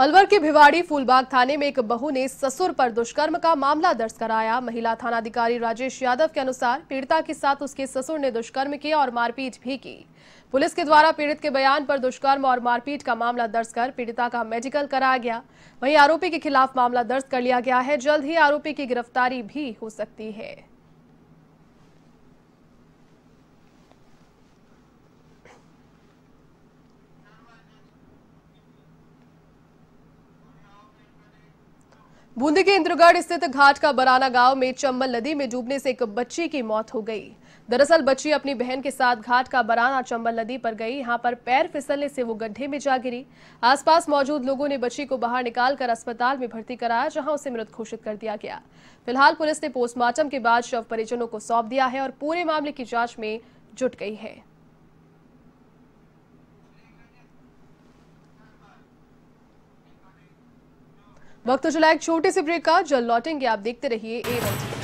अलवर के भिवाड़ी फूलबाग थाने में एक बहू ने ससुर पर दुष्कर्म का मामला दर्ज कराया महिला थानाधिकारी राजेश यादव के अनुसार पीड़िता के साथ उसके ससुर ने दुष्कर्म किया और मारपीट भी की पुलिस के द्वारा पीड़ित के बयान पर दुष्कर्म और मारपीट का मामला दर्ज कर पीड़िता का मेडिकल कराया गया वहीं आरोपी के खिलाफ मामला दर्ज कर लिया गया है जल्द ही आरोपी की गिरफ्तारी भी हो सकती है बूंदी के इंद्रगढ़ स्थित घाट का बराना गांव में चंबल नदी में डूबने से एक बच्ची की मौत हो गई दरअसल बच्ची अपनी बहन के साथ घाट का बराना चंबल नदी पर गई यहां पर पैर फिसलने से वो गड्ढे में जा गिरी आसपास मौजूद लोगों ने बच्ची को बाहर निकालकर अस्पताल में भर्ती कराया जहां उसे मृत घोषित कर दिया गया फिलहाल पुलिस ने पोस्टमार्टम के बाद शव परिजनों को सौंप दिया है और पूरे मामले की जांच में जुट गई है वक्त तो चला एक छोटे से ब्रेक का जल लौटेंगे आप देखते रहिए ए